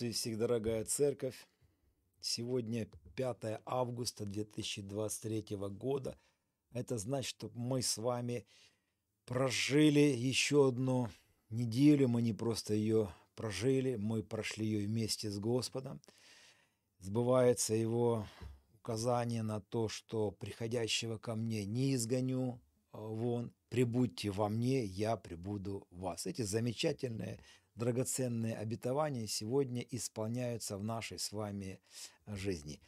Приветствую всех, дорогая церковь. Сегодня 5 августа 2023 года. Это значит, что мы с вами прожили еще одну неделю. Мы не просто ее прожили, мы прошли ее вместе с Господом. Сбывается его указание на то, что приходящего ко мне не изгоню а вон, прибудьте во мне, я прибуду в вас. Эти замечательные драгоценные обетования сегодня исполняются в нашей с вами э, жизни.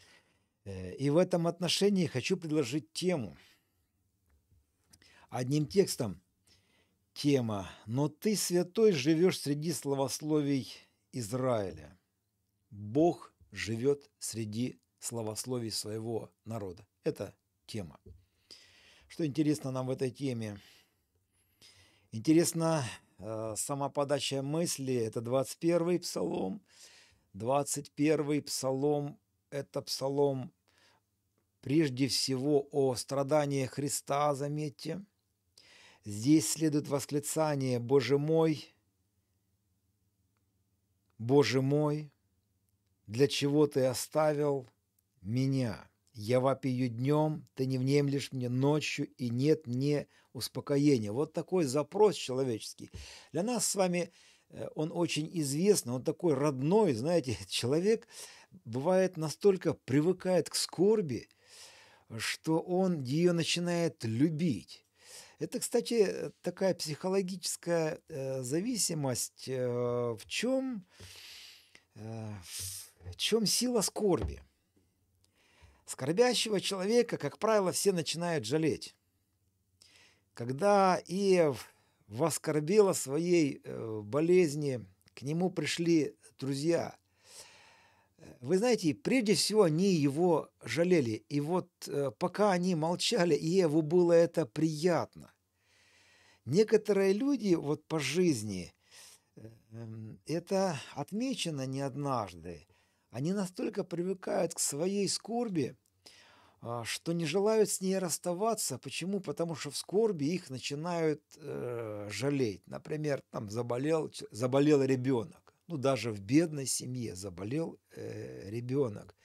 Э, и в этом отношении хочу предложить тему. Одним текстом тема «Но ты, святой, живешь среди словословий Израиля». Бог живет среди словословий своего народа. Это тема. Что интересно нам в этой теме? Интересно Э, сама подача мысли – это 21-й псалом. 21-й псалом – это псалом прежде всего о страдании Христа, заметьте. Здесь следует восклицание «Боже мой», «Боже мой, для чего ты оставил меня?» Я вопию днем, ты не внемлешь мне ночью, и нет мне успокоения. Вот такой запрос человеческий. Для нас с вами э, он очень известный, он такой родной, знаете, человек бывает настолько привыкает к скорби, что он ее начинает любить. Это, кстати, такая психологическая э, зависимость. Э, в чем, в чем сила скорби? Скорбящего человека, как правило, все начинают жалеть. Когда Иев воскорбел своей э, болезни, к нему пришли друзья. Э, вы знаете, прежде всего они его жалели. И вот э, пока они молчали, Иеву было это приятно. Некоторые люди вот по жизни, эм, это отмечено не однажды, они настолько привыкают к своей скорби, а, что не желают с ней расставаться. Почему? Потому что в скорби их начинают э, жалеть. Например, там заболел, заболел ребенок. Ну, даже в бедной семье заболел э, ребенок.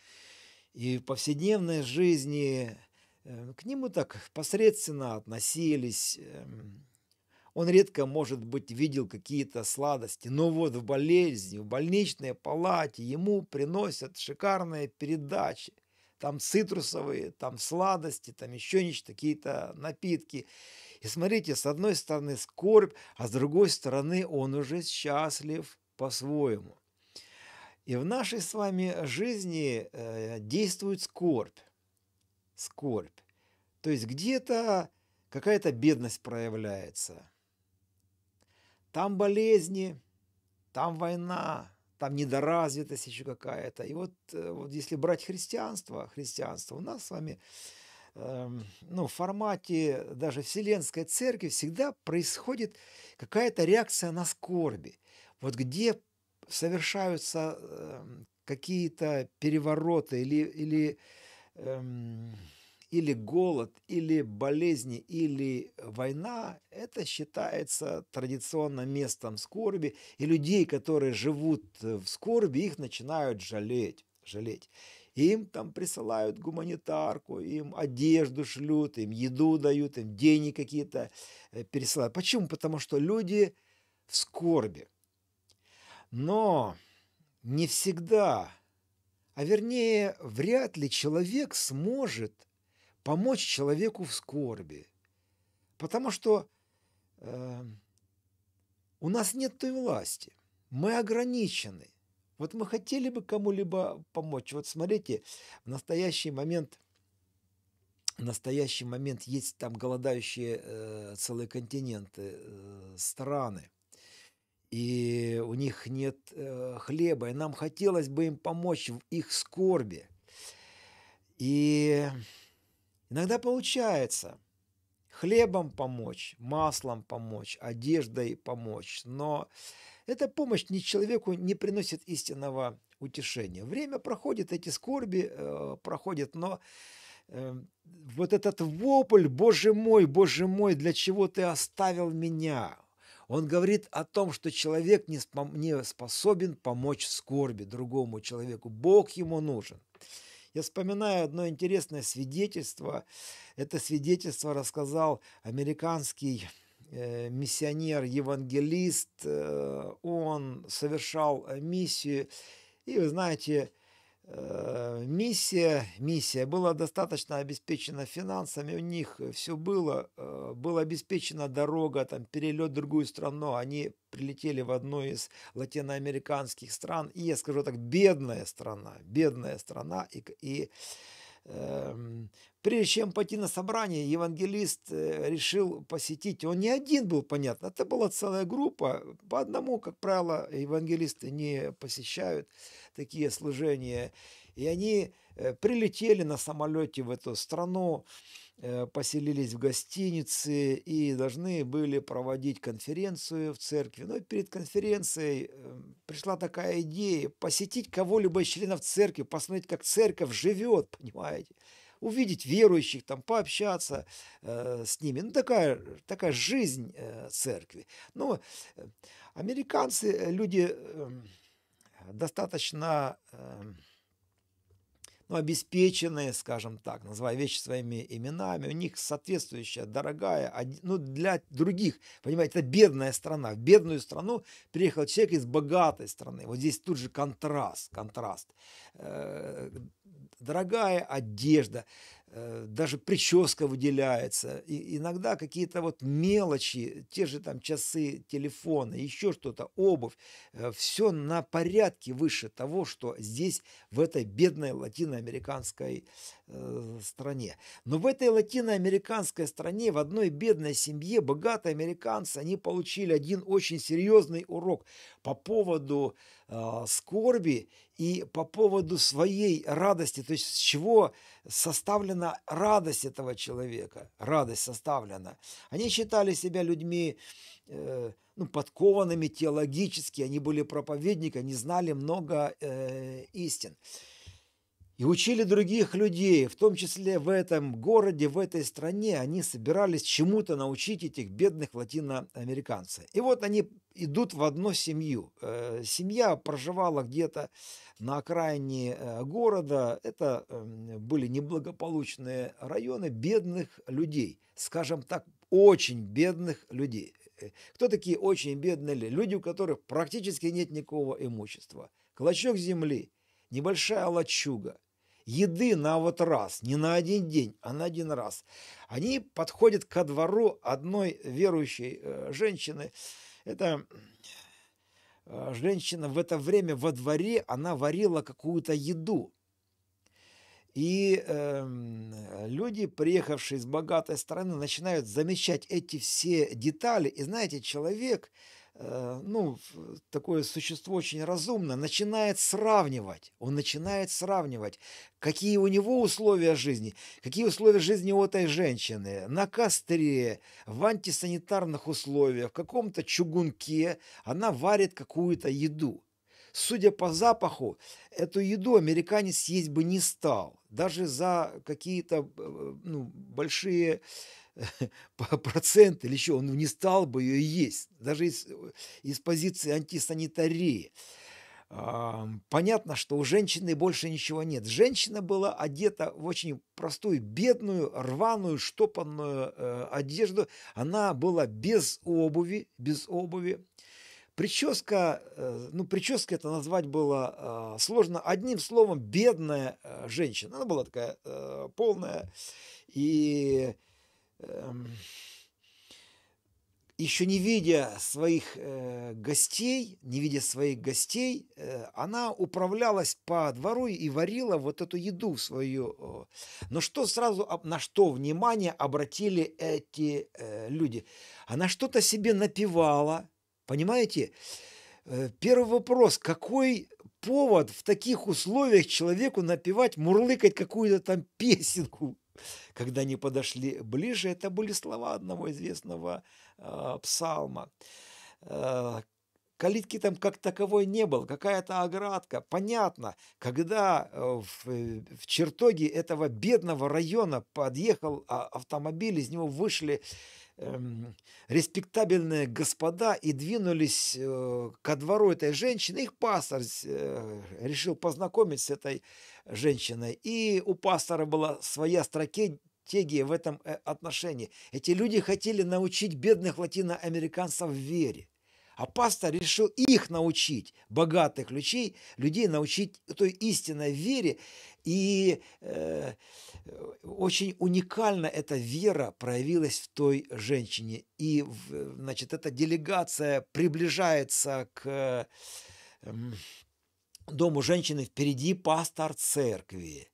И в повседневной жизни э, к нему так посредственно относились. Эм. он редко, может быть, видел какие-то сладости, но вот в болезни, в больничной палате ему приносят шикарные передачи – там цитрусовые, там сладости, там еще нечто, какие-то напитки. И смотрите, с одной стороны скорбь, а с другой стороны он уже счастлив по-своему. И в нашей с вами жизни э, действует скорбь. Скорбь. То есть где-то какая-то бедность проявляется. Там болезни, там война, там недоразвитость еще какая-то. И вот, э, вот если брать христианство, христианство у нас с вами эм, ну, в формате даже Вселенской Церкви всегда происходит какая-то реакция на скорби. Вот где совершаются эм, какие-то перевороты или, или эм, или голод, или болезни, или война, это считается традиционно местом скорби, и людей, которые живут в скорби, их начинают жалеть. жалеть. Им там присылают гуманитарку, им одежду шлют, им еду дают, им деньги какие-то э, пересылают. Почему? Потому что люди в скорби. Но не всегда, а вернее, вряд ли человек сможет помочь человеку в скорби. Потому что э, у нас нет той власти. Мы ограничены. Вот мы хотели бы кому-либо помочь. Вот смотрите, в настоящий момент, в настоящий момент есть там голодающие э, целые континенты, э, страны. И у них нет э, хлеба. И нам хотелось бы им помочь в их скорби. И Иногда получается хлебом помочь, маслом помочь, одеждой помочь, но эта помощь ни человеку не приносит истинного утешения. Время проходит, эти скорби э, проходят, но э, вот этот вопль, Боже мой, Боже мой, для чего ты оставил меня? Он говорит о том, что человек не, способен помочь скорби другому человеку. Бог ему нужен. Я вспоминаю одно интересное свидетельство. Это свидетельство рассказал американский э, миссионер, евангелист, э, он совершал э, миссию. И вы знаете, Э, миссия, миссия была достаточно обеспечена финансами, у них э, все было, э, была обеспечена дорога, там, перелет в другую страну, они прилетели в одну из латиноамериканских стран, и, я скажу так, бедная страна, бедная страна, и, и Эм, прежде чем пойти на собрание, евангелист э, решил посетить. Он не один был, понятно. Это была целая группа. По одному, как правило, евангелисты не посещают такие служения. И они э, прилетели на самолете в эту страну. Э, поселились в гостинице и должны были проводить конференцию в церкви. Но перед конференцией эм, пришла такая идея посетить кого-либо из членов церкви, посмотреть, как церковь живет, понимаете, увидеть верующих, там, пообщаться э, с ними. Ну, такая, такая жизнь э, церкви. Но э, американцы, э, люди э, достаточно... Э, ну, обеспеченные, скажем так, называя вещи своими именами, у них соответствующая, дорогая, ну, для других, понимаете, это бедная страна. В бедную страну приехал человек из богатой страны. Вот здесь тут же контраст, контраст. Э, дорогая одежда, Э, даже прическа выделяется. И иногда какие-то вот мелочи, те же там часы, телефоны, еще что-то, обувь, э, все на порядке выше того, что здесь в этой бедной латиноамериканской Э, стране. Но в этой латиноамериканской стране, в одной бедной семье, богатые американцы, они получили один очень серьезный урок по поводу э, скорби и по поводу своей радости, то есть с чего составлена радость этого человека, радость составлена. Они считали себя людьми э, ну, подкованными теологически, они были проповедниками, они знали много э, истин и учили других людей, в том числе в этом городе, в этой стране. Они собирались чему-то научить этих бедных латиноамериканцев. И вот они идут в одну семью. Э, семья проживала где-то на окраине э, города. Это эм, были неблагополучные районы бедных людей, скажем так, очень бедных людей. Э, кто такие очень бедные люди? Люди, у которых практически нет никакого имущества. Клочок земли – небольшая лачуга, еды на вот раз, не на один день, а на один раз. Они подходят ко двору одной верующей э, женщины. Это э, женщина в это время во дворе, она варила какую-то еду. И э, люди, приехавшие из богатой страны, начинают замечать эти все детали. И знаете, человек, э, Э, ну, такое существо очень разумно, начинает сравнивать. Он начинает сравнивать, какие у него условия жизни, какие условия жизни у этой женщины. На костре, в антисанитарных условиях, в каком-то чугунке она варит какую-то еду. Судя по запаху, эту еду американец съесть бы не стал. Даже за какие-то э, ну, большие процент или еще, он не стал бы ее есть, даже из, э, из позиции антисанитарии. Понятно, что у женщины больше ничего нет. Женщина была одета в очень простую, бедную, рваную, штопанную э, одежду. Она была без обуви, без обуви. Прическа, э, ну, прическа это назвать было сложно. Одним словом, бедная женщина. Она была такая полная и Эм, еще не видя своих э, гостей, не видя своих гостей, э, она управлялась по двору и варила вот эту еду свою. Э. Но что сразу, а, на что внимание обратили эти люди? Она что-то себе напевала, понимаете? Первый вопрос, какой повод в таких условиях человеку напевать, мурлыкать какую-то там песенку? Когда они подошли ближе, это были слова одного известного э, псалма. Э, калитки там как таковой не было, какая-то оградка. Понятно, когда э, в, э, в чертоге этого бедного района подъехал а, автомобиль, из него вышли Эм, респектабельные господа и двинулись э, ко двору этой женщины. Их пастор э, решил познакомить с этой женщиной. И у пастора была своя стратегия в этом э, отношении. Эти люди хотели научить бедных латиноамериканцев вере. А пастор решил их научить, богатых людей, людей научить той истинной вере. И э, очень уникально эта вера проявилась в той женщине. И, значит, эта делегация приближается к э, дому женщины впереди пастор церкви.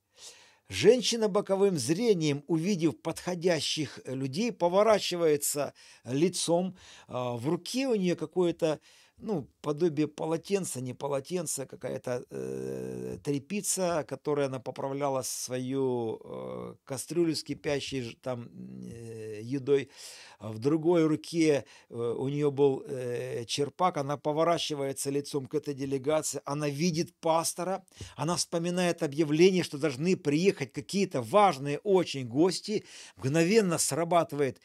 Женщина боковым зрением, увидев подходящих людей, поворачивается лицом. А, в руке у нее какое-то ну, подобие полотенца, не полотенца, какая-то э, трепица, которая она поправляла свою э, кастрюлю с кипящей там э, едой. А в другой руке э, у нее был э, черпак, она поворачивается лицом к этой делегации, она видит пастора, она вспоминает объявление, что должны приехать какие-то важные очень гости, мгновенно срабатывает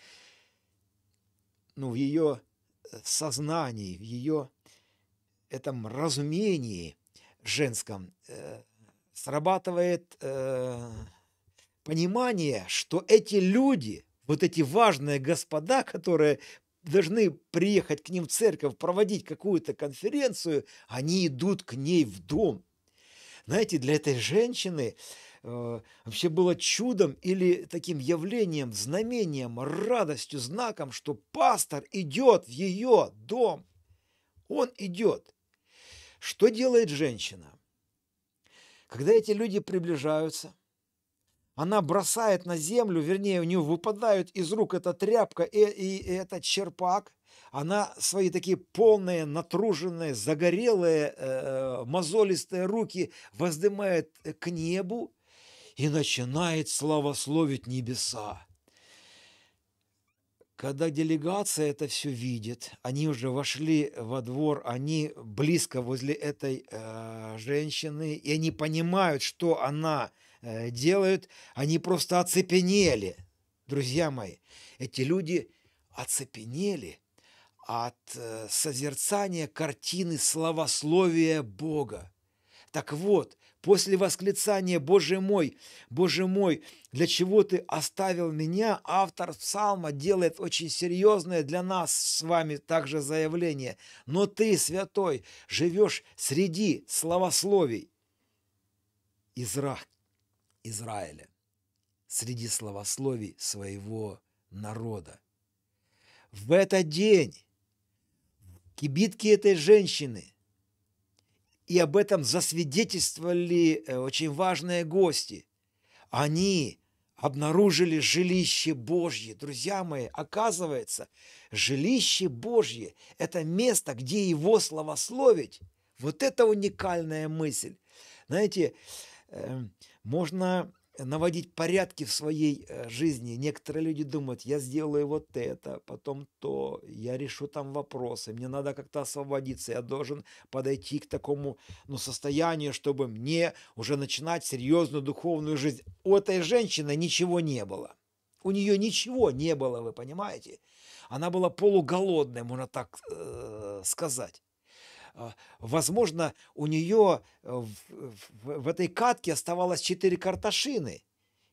ну, в ее сознании, в ее этом разумении женском э, срабатывает э, понимание, что эти люди, вот эти важные господа, которые должны приехать к ним в церковь, проводить какую-то конференцию, они идут к ней в дом. Знаете, для этой женщины Э, вообще было чудом или таким явлением, знамением, радостью, знаком, что пастор идет в ее дом. Он идет. Что делает женщина? Когда эти люди приближаются, она бросает на землю, вернее, у нее выпадают из рук эта тряпка и, и, и этот черпак. Она свои такие полные, натруженные, загорелые, э, э мозолистые руки воздымает к небу и начинает славословить небеса. Когда делегация это все видит, они уже вошли во двор, они близко возле этой э, женщины, и они понимают, что она э, делает, они просто оцепенели. Друзья мои, эти люди оцепенели от э, созерцания картины славословия Бога. Так вот, После восклицания «Боже мой, Боже мой, для чего ты оставил меня?» автор псалма делает очень серьезное для нас с вами также заявление. «Но ты, святой, живешь среди словословий Изра... Израиля, среди словословий своего народа». В этот день кибитки этой женщины – и об этом засвидетельствовали э, очень важные гости. Они обнаружили жилище Божье. Друзья мои, оказывается, жилище Божье – это место, где его славословить. Вот это уникальная мысль. Знаете, э, можно наводить порядки в своей э, жизни. Некоторые люди думают, я сделаю вот это, потом то, я решу там вопросы, мне надо как-то освободиться, я должен подойти к такому ну, состоянию, чтобы мне уже начинать серьезную духовную жизнь. У этой женщины ничего не было. У нее ничего не было, вы понимаете? Она была полуголодной, можно так э, сказать. А, возможно, у нее э, в, в, в этой катке оставалось четыре картошины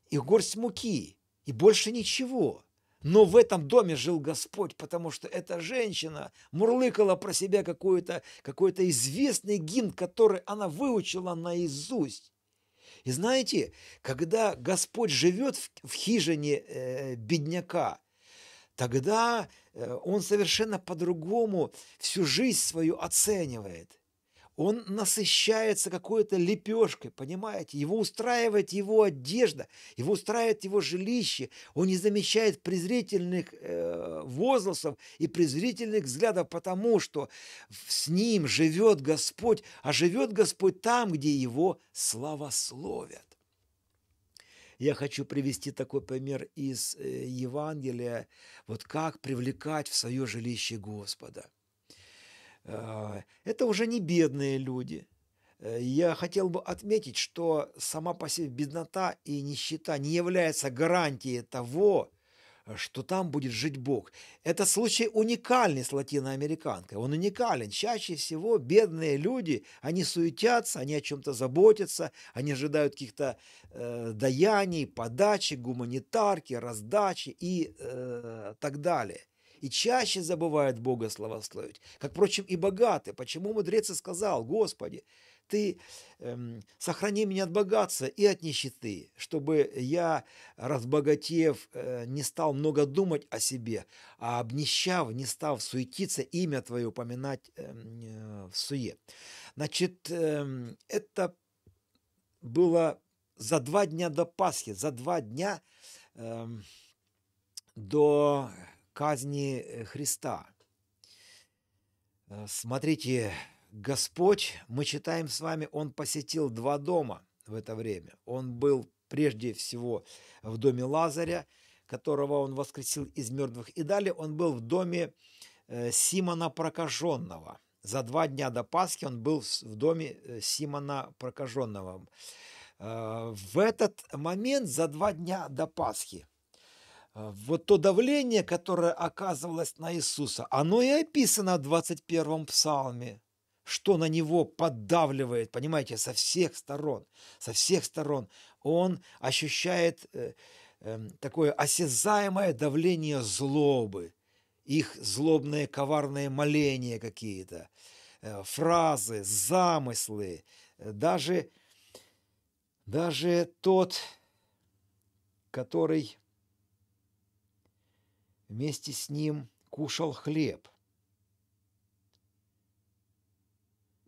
и горсть муки, и больше ничего. Но в этом доме жил Господь, потому что эта женщина мурлыкала про себя какой-то какой известный гимн, который она выучила наизусть. И знаете, когда Господь живет в, в хижине э, бедняка, тогда э, он совершенно по-другому всю жизнь свою оценивает. Он насыщается какой-то лепешкой, понимаете? Его устраивает его одежда, его устраивает его жилище. Он не замечает презрительных э, возгласов и презрительных взглядов, потому что с ним живет Господь, а живет Господь там, где его славословят. Я хочу привести такой пример из э, Евангелия. Вот как привлекать в свое жилище Господа. Э, это уже не бедные люди. Э, я хотел бы отметить, что сама по себе беднота и нищета не является гарантией того, что там будет жить Бог. Это случай уникальный с латиноамериканкой. Он уникален. Чаще всего бедные люди, они суетятся, они о чем-то заботятся, они ожидают каких-то э, даяний, подачи, гуманитарки, раздачи и э, так далее и чаще забывают Бога славословить, как, впрочем, и богаты. Почему мудрец и сказал, Господи, Ты эм, сохрани меня от богатства и от нищеты, чтобы я, разбогатев, э, не стал много думать о себе, а обнищав, не стал суетиться, имя Твое упоминать э, э, в суе. Значит, э, это было за два дня до Пасхи, за два дня э, до казни э, Христа. Э, смотрите, Господь, мы читаем с вами, Он посетил два дома в это время. Он был прежде всего в доме Лазаря, которого Он воскресил из мертвых, и далее Он был в доме э, Симона Прокаженного. За два дня до Пасхи он был в доме Симона Прокаженного. В этот момент, за два дня до Пасхи, Э, вот то давление, которое оказывалось на Иисуса, оно и описано в 21 псалме, что на него поддавливает, понимаете, со всех сторон, со всех сторон. Он ощущает э, э, такое осязаемое давление злобы, их злобные коварные моления какие-то, э, фразы, замыслы, э, даже, даже тот, который вместе с ним кушал хлеб.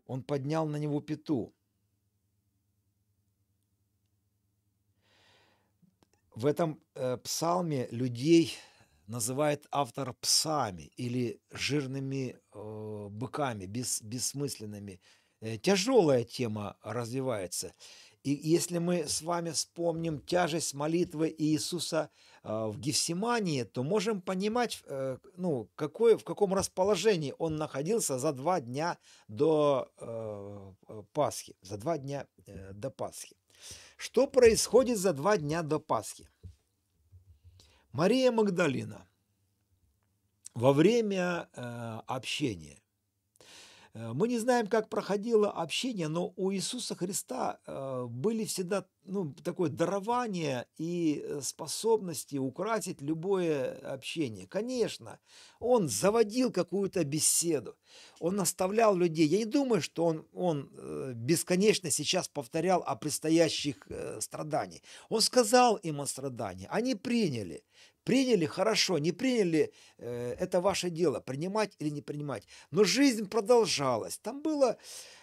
Он поднял на него пету. В этом э, псалме людей называет автор псами или жирными э, быками, бес, бессмысленными. Э, тяжелая тема развивается. И если мы с вами вспомним тяжесть молитвы Иисуса а, в Гефсимании, то можем понимать, э, ну, какой, в каком расположении он находился за два дня до э, Пасхи. За два дня э, до Пасхи. Что происходит за два дня до Пасхи? Мария Магдалина во время общения Э, мы не знаем, как проходило общение, но у Иисуса Христа э, были всегда ну, такое дарование и э, способности украсить любое общение. Конечно, он заводил какую-то беседу, он наставлял людей. Я не думаю, что он, он бесконечно сейчас повторял о предстоящих страданиях. Он сказал им о страдании, они приняли. Приняли – хорошо, не приняли э, – это ваше дело, принимать или не принимать. Но жизнь продолжалась. Там было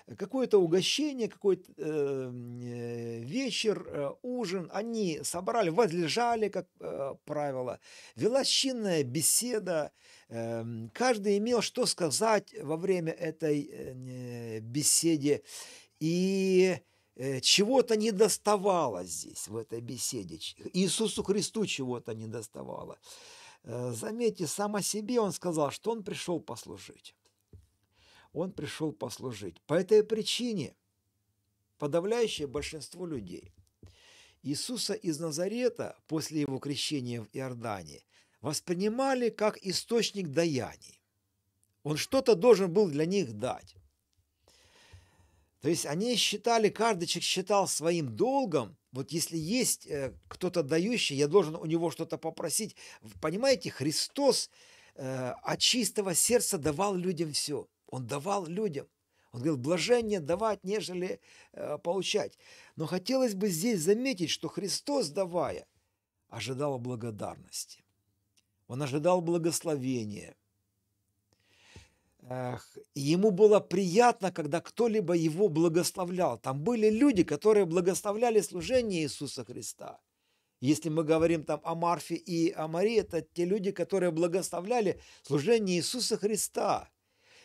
э, какое-то угощение, какой-то э, э, вечер, э, ужин. Они собрали, возлежали, как э, правило. Велась беседа. Э, каждый имел что сказать во время этой э, э беседы. И... Э, чего-то не доставало здесь, в этой беседе. Иисусу Христу чего-то не доставало. Э, заметьте, сам о себе он сказал, что он пришел послужить. Он пришел послужить. По этой причине подавляющее большинство людей Иисуса из Назарета после его крещения в Иордане воспринимали как источник даяний. Он что-то должен был для них дать. То есть они считали, карточек считал своим долгом, вот если есть э, кто-то дающий, я должен у него что-то попросить. Понимаете, Христос э, от чистого сердца давал людям все. Он давал людям. Он говорил, блажение давать, нежели э, получать. Но хотелось бы здесь заметить, что Христос, давая, ожидал благодарности. Он ожидал благословения и ему было приятно, когда кто-либо его благословлял. Там были люди, которые благословляли служение Иисуса Христа. Если мы говорим там о Марфе и о Марии, это те люди, которые благословляли служение Иисуса Христа.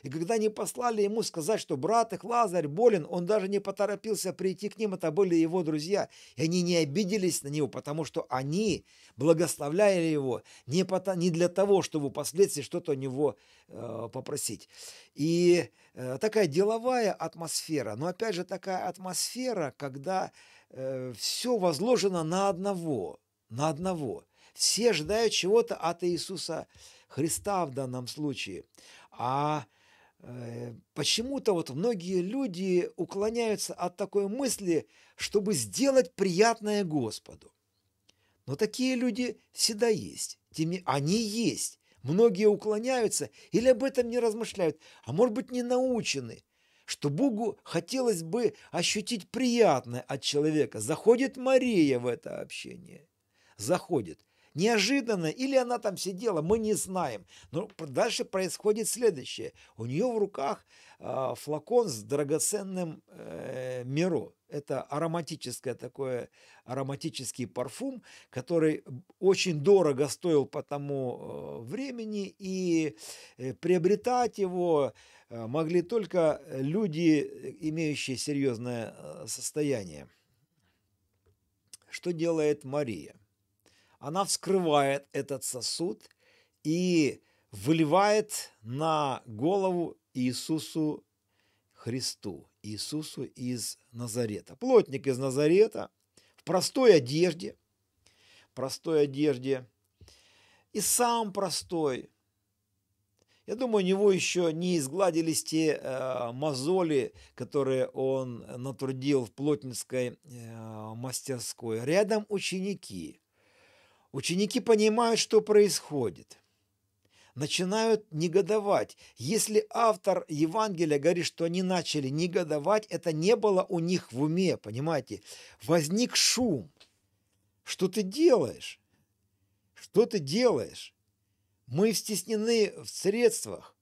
И когда они послали ему сказать, что брат их Лазарь болен, он даже не поторопился прийти к ним, это а были его друзья. И они не обиделись на него, потому что они благословляли его не, пото, не для того, чтобы впоследствии что-то у него э, попросить. И э, такая деловая атмосфера, но опять же такая атмосфера, когда э, все возложено на одного, на одного. Все ждают чего-то от Иисуса Христа в данном случае. А Э, почему-то вот многие люди уклоняются от такой мысли, чтобы сделать приятное Господу. Но такие люди всегда есть. они есть. Многие уклоняются или об этом не размышляют, а может быть не научены, что Богу хотелось бы ощутить приятное от человека. Заходит Мария в это общение. Заходит. Неожиданно, или она там сидела, мы не знаем. Но дальше происходит следующее. У нее в руках э, флакон с драгоценным э, миро. Это ароматическое такое, ароматический парфюм, который очень дорого стоил по тому э, времени, и э, приобретать его э, могли только люди, имеющие серьезное э, состояние. Что делает Мария? она вскрывает этот сосуд и выливает на голову Иисусу Христу, Иисусу из Назарета. Плотник из Назарета в простой одежде, простой одежде и сам простой. Я думаю, у него еще не изгладились те э, мозоли, которые он натрудил в плотницкой э, мастерской. Рядом ученики – Ученики понимают, что происходит. Начинают негодовать. Если автор Евангелия говорит, что они начали негодовать, это не было у них в уме, понимаете? Возник шум. Что ты делаешь? Что ты делаешь? Мы стеснены в средствах.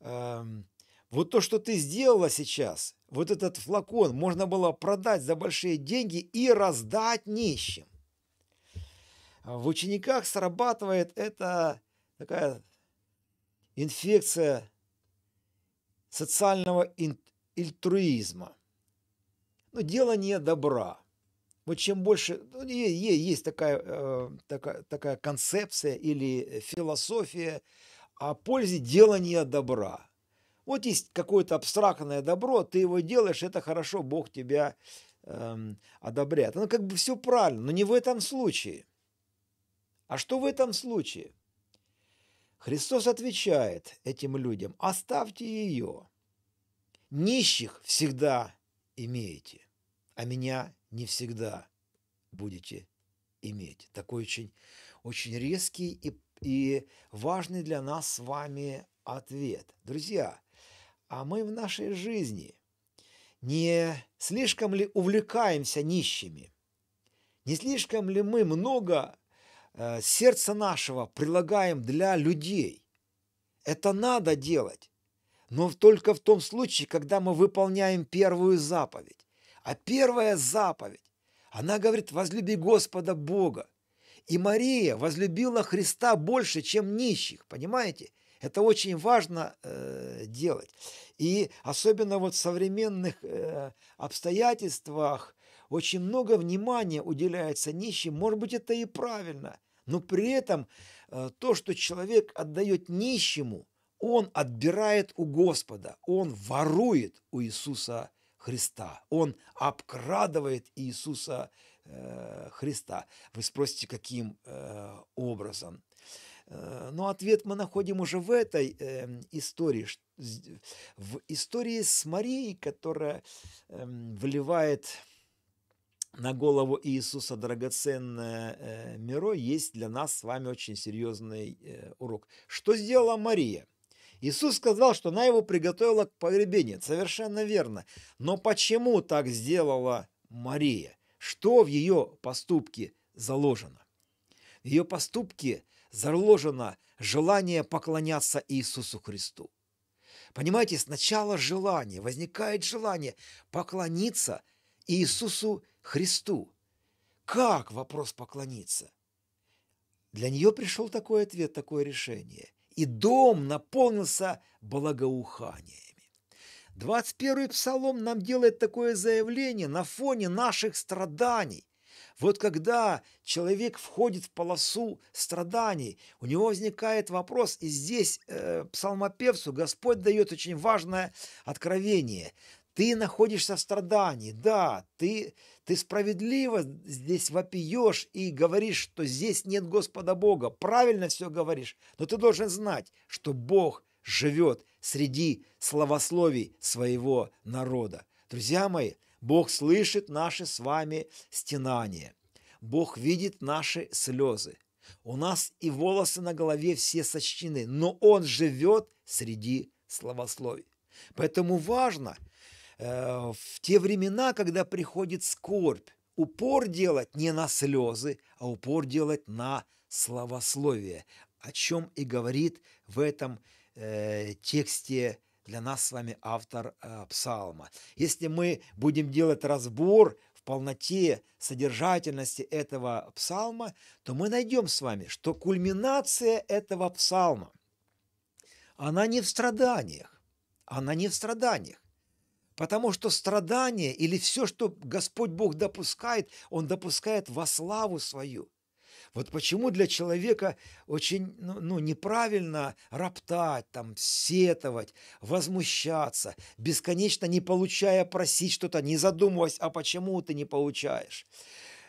Эм, вот то, что ты сделала сейчас, вот этот флакон можно было продать за большие деньги и раздать нищим. А в учениках срабатывает эта такая инфекция социального альтруизма. Но ну, дело не добра. Вот чем больше... Ну, есть такая, э, такая, такая концепция или философия о пользе делания добра. Вот есть какое-то абстрактное добро, ты его делаешь, это хорошо, Бог тебя э, одобряет. Оно как бы все правильно, но не в этом случае – а что в этом случае? Христос отвечает этим людям, оставьте ее. Нищих всегда имеете, а меня не всегда будете иметь. Такой очень, очень резкий и, и важный для нас с вами ответ. Друзья, а мы в нашей жизни не слишком ли увлекаемся нищими? Не слишком ли мы много Э, сердца нашего прилагаем для людей. Это надо делать, но только в том случае, когда мы выполняем первую заповедь. А первая заповедь, она говорит, возлюби Господа Бога. И Мария возлюбила Христа больше, чем нищих, понимаете? Это очень важно э, делать. И особенно вот в современных э, обстоятельствах очень много внимания уделяется нищим. Может быть, это и правильно. Но при этом э, то, что человек отдает нищему, он отбирает у Господа, он ворует у Иисуса Христа, он обкрадывает Иисуса э, Христа. Вы спросите, каким э, образом? Но ответ мы находим уже в этой эм, истории, в истории с Марией, которая эм, вливает на голову Иисуса драгоценное э, миро есть для нас с вами очень серьезный э, урок. Что сделала Мария? Иисус сказал, что она его приготовила к погребению. Совершенно верно. Но почему так сделала Мария? Что в ее поступке заложено? В ее поступке заложено желание поклоняться Иисусу Христу. Понимаете, сначала желание, возникает желание поклониться Иисусу Христу Христу. Как вопрос поклониться? Для нее пришел такой ответ, такое решение. И дом наполнился благоуханиями. 21-й псалом нам делает такое заявление на фоне наших страданий. Вот когда человек входит в полосу страданий, у него возникает вопрос, и здесь э, псалмопевцу Господь дает очень важное откровение. Ты находишься в страдании, да, ты ты справедливо здесь вопиешь и говоришь, что здесь нет Господа Бога. Правильно все говоришь, но ты должен знать, что Бог живет среди словословий своего народа. Друзья мои, Бог слышит наши с вами стенания. Бог видит наши слезы. У нас и волосы на голове все сочтены, но Он живет среди словословий. Поэтому важно – Э, в те времена, когда приходит скорбь, упор делать не на слезы, а упор делать на словословие, о чем и говорит в этом э, тексте для нас с вами автор э, псалма. Если мы будем делать разбор в полноте содержательности этого псалма, то мы найдем с вами, что кульминация этого псалма, она не в страданиях, она не в страданиях. Потому что страдание или все, что Господь Бог допускает, Он допускает во славу свою. Вот почему для человека очень ну, ну, неправильно роптать, там, сетовать, возмущаться, бесконечно не получая просить что-то, не задумываясь, а почему ты не получаешь.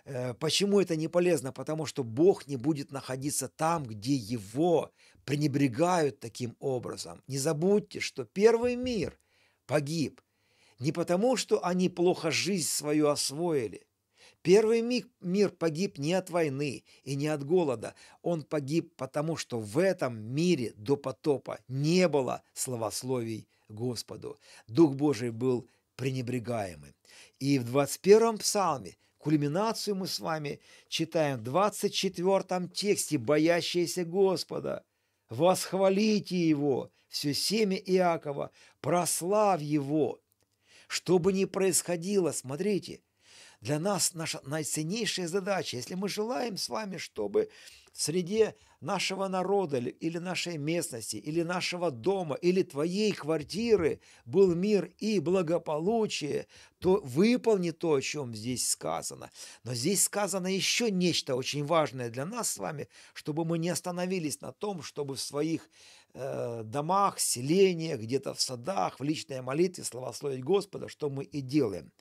Э, почему это не полезно? Потому что Бог не будет находиться там, где Его пренебрегают таким образом. Не забудьте, что первый мир погиб, не потому, что они плохо жизнь свою освоили. Первый миг мир погиб не от войны и не от голода. Он погиб потому, что в этом мире до потопа не было словословий Господу. Дух Божий был пренебрегаемым. И в 21-м псалме кульминацию мы с вами читаем в 24-м тексте «Боящиеся Господа». «Восхвалите Его, все семя Иакова, прослав Его, что бы ни происходило, смотрите, для нас наша наиценнейшая задача, если мы желаем с вами, чтобы в среде нашего народа или нашей местности, или нашего дома, или твоей квартиры был мир и благополучие, то выполни то, о чем здесь сказано. Но здесь сказано еще нечто очень важное для нас с вами, чтобы мы не остановились на том, чтобы в своих Э, домах, селениях, где-то в садах, в личной молитве славословить Господа, что мы и делаем.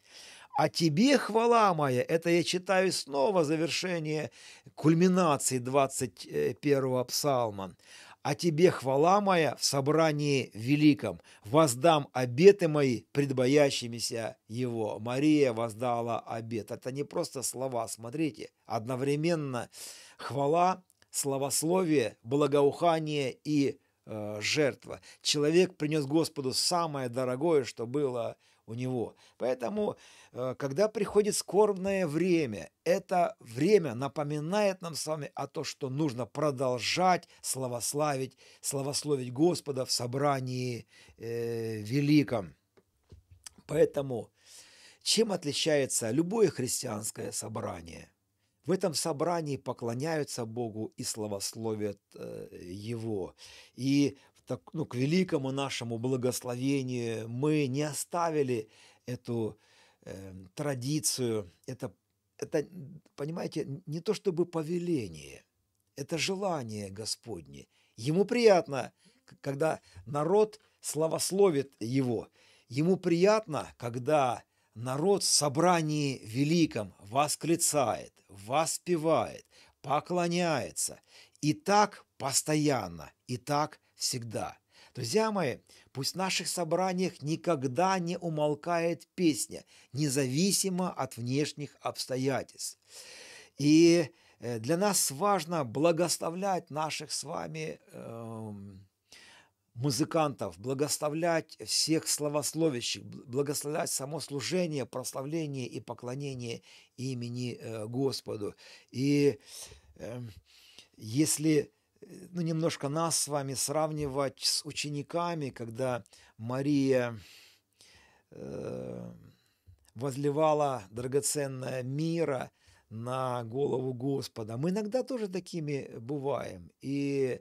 А тебе хвала моя, это я читаю снова завершение кульминации 21-го псалма. А тебе хвала моя в собрании великом, воздам обеты мои предбоящимися его. Мария воздала обет. Это не просто слова, смотрите, одновременно хвала, словословие, благоухание и Э, жертва. Человек принес Господу самое дорогое, что было у него. Поэтому, э, когда приходит скорбное время, это время напоминает нам с вами о том, что нужно продолжать славославить, славословить Господа в собрании э, великом. Поэтому, чем отличается любое христианское собрание – в этом собрании поклоняются Богу и славословят э, Его. И так, ну, к великому нашему благословению мы не оставили эту э, традицию. Это, это, понимаете, не то чтобы повеление, это желание Господне. Ему приятно, когда народ славословит Его. Ему приятно, когда народ в собрании великом восклицает, воспевает, поклоняется. И так постоянно, и так всегда. Друзья мои, пусть в наших собраниях никогда не умолкает песня, независимо от внешних обстоятельств. И э, для нас важно благословлять наших с вами э, музыкантов, благословлять всех словословящих, благословлять само служение, прославление и поклонение имени э, Господу. И эм, если э, ну, немножко нас с вами сравнивать с учениками, когда Мария э, возливала драгоценное мира на голову Господа. Мы иногда тоже такими бываем. И э,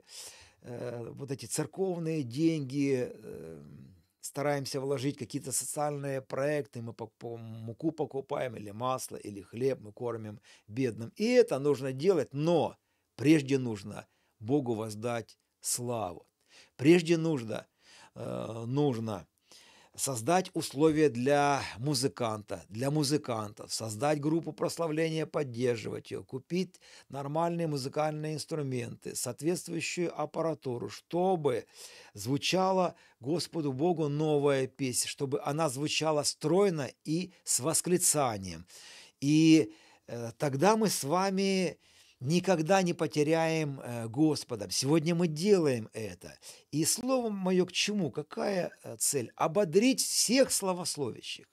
Э, вот эти церковные деньги, э, стараемся вложить какие-то социальные проекты, мы по, по муку покупаем или масло, или хлеб, мы кормим бедным. И это нужно делать, но прежде нужно Богу воздать славу. Прежде нужно, э, нужно создать условия для музыканта, для музыкантов, создать группу прославления, поддерживать ее, купить нормальные музыкальные инструменты, соответствующую аппаратуру, чтобы звучала Господу Богу новая песня, чтобы она звучала стройно и с восклицанием. И э, тогда мы с вами никогда не потеряем э, Господа. Сегодня мы делаем это. И слово мое к чему? Какая э, цель? Ободрить всех словословящих.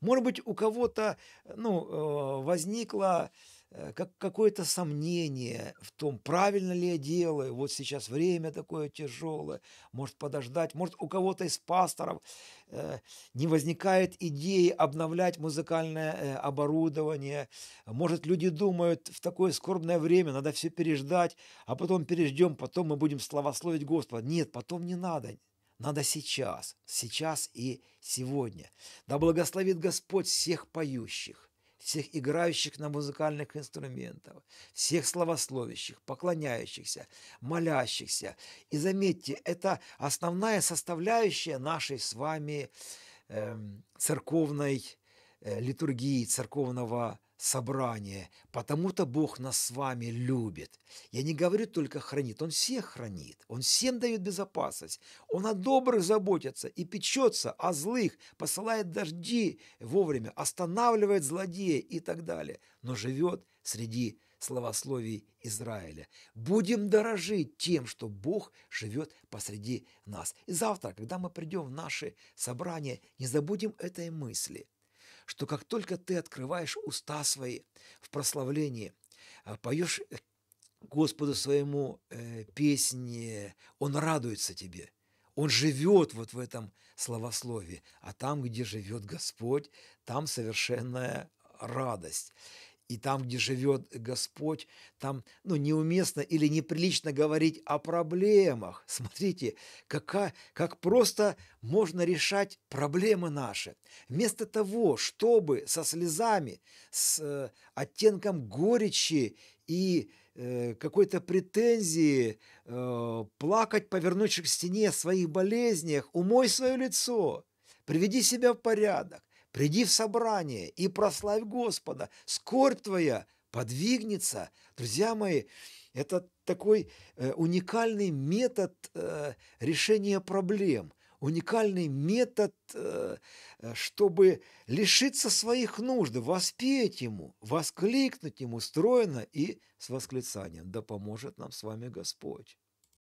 Может быть, у кого-то э, ну, возникла Э, как какое-то сомнение в том, правильно ли я делаю, вот сейчас время такое тяжелое, может подождать, может у кого-то из пасторов э, не возникает идеи обновлять музыкальное э, оборудование, может люди думают, в такое скорбное время надо все переждать, а потом переждем, потом мы будем славословить Господа. Нет, потом не надо, надо сейчас, сейчас и сегодня. Да благословит Господь всех поющих всех играющих на музыкальных инструментах, всех словословящих, поклоняющихся, молящихся. И заметьте, это основная составляющая нашей с вами э, церковной э, литургии, церковного собрание, потому-то Бог нас с вами любит. Я не говорю только хранит, Он всех хранит, Он всем дает безопасность, Он о добрых заботится и печется о злых, посылает дожди вовремя, останавливает злодея и так далее, но живет среди словословий Израиля. Будем дорожить тем, что Бог живет посреди нас. И завтра, когда мы придем в наши собрания, не забудем этой мысли – что как только ты открываешь уста свои в прославлении, а, поешь э, Господу своему э, песни, Он радуется тебе. Он живет вот в этом словословии. А там, где живет Господь, там совершенная радость и там, где живет Господь, там ну, неуместно или неприлично говорить о проблемах. Смотрите, какая, как просто можно решать проблемы наши. Вместо того, чтобы со слезами, с э, оттенком горечи и э, какой-то претензии э, плакать, повернувшись к стене о своих болезнях, умой свое лицо, приведи себя в порядок, приди в собрание и прославь Господа, скорбь твоя подвигнется. Друзья мои, это такой э, уникальный метод э, решения проблем, уникальный метод, э, э чтобы лишиться своих нужд, воспеть Ему, воскликнуть Ему стройно и с восклицанием «Да поможет нам с вами Господь».